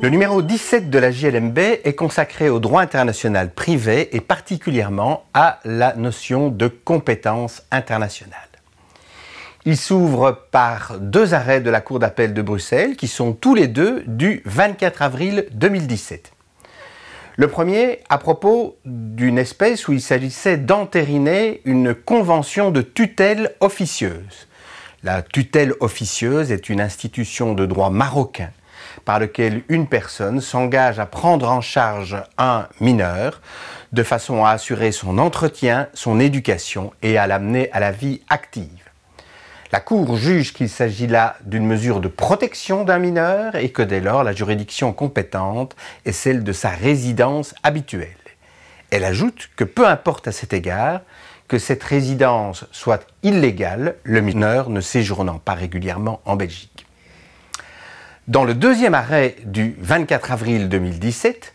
Le numéro 17 de la JLMB est consacré au droit international privé et particulièrement à la notion de compétence internationale. Il s'ouvre par deux arrêts de la Cour d'appel de Bruxelles qui sont tous les deux du 24 avril 2017. Le premier, à propos d'une espèce où il s'agissait d'entériner une convention de tutelle officieuse. La tutelle officieuse est une institution de droit marocain par laquelle une personne s'engage à prendre en charge un mineur de façon à assurer son entretien, son éducation et à l'amener à la vie active. La Cour juge qu'il s'agit là d'une mesure de protection d'un mineur et que dès lors la juridiction compétente est celle de sa résidence habituelle. Elle ajoute que peu importe à cet égard que cette résidence soit illégale, le mineur ne séjournant pas régulièrement en Belgique. Dans le deuxième arrêt du 24 avril 2017,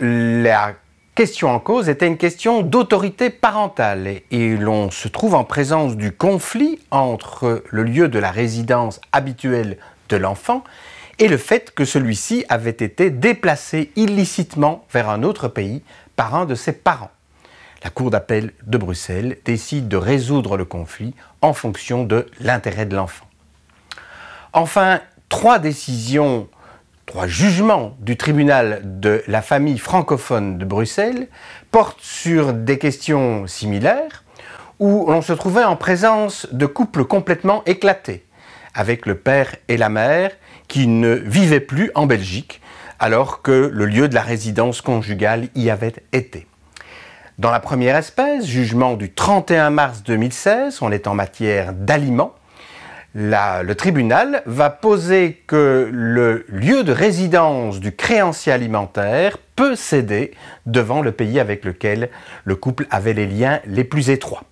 la question en cause était une question d'autorité parentale et l'on se trouve en présence du conflit entre le lieu de la résidence habituelle de l'enfant et le fait que celui-ci avait été déplacé illicitement vers un autre pays par un de ses parents. La Cour d'appel de Bruxelles décide de résoudre le conflit en fonction de l'intérêt de l'enfant. Enfin, trois décisions trois jugements du tribunal de la famille francophone de Bruxelles portent sur des questions similaires où l'on se trouvait en présence de couples complètement éclatés, avec le père et la mère qui ne vivaient plus en Belgique alors que le lieu de la résidence conjugale y avait été. Dans la première espèce, jugement du 31 mars 2016, on est en matière d'aliments, le tribunal va poser que le lieu de résidence du créancier alimentaire peut céder devant le pays avec lequel le couple avait les liens les plus étroits.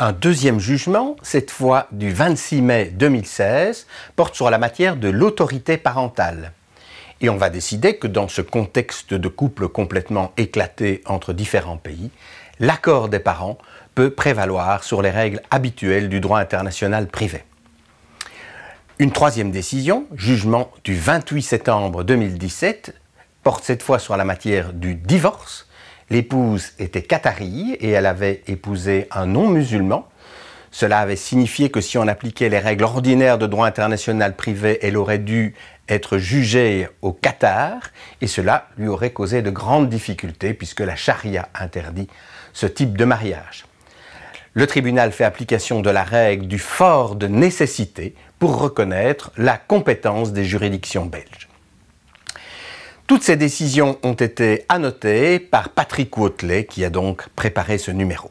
Un deuxième jugement, cette fois du 26 mai 2016, porte sur la matière de l'autorité parentale. Et on va décider que dans ce contexte de couple complètement éclaté entre différents pays, l'accord des parents peut prévaloir sur les règles habituelles du droit international privé. Une troisième décision, jugement du 28 septembre 2017, porte cette fois sur la matière du divorce. L'épouse était qatarie et elle avait épousé un non-musulman. Cela avait signifié que si on appliquait les règles ordinaires de droit international privé, elle aurait dû être jugée au Qatar et cela lui aurait causé de grandes difficultés puisque la charia interdit ce type de mariage. Le tribunal fait application de la règle du fort de nécessité pour reconnaître la compétence des juridictions belges. Toutes ces décisions ont été annotées par Patrick Wautelet qui a donc préparé ce numéro.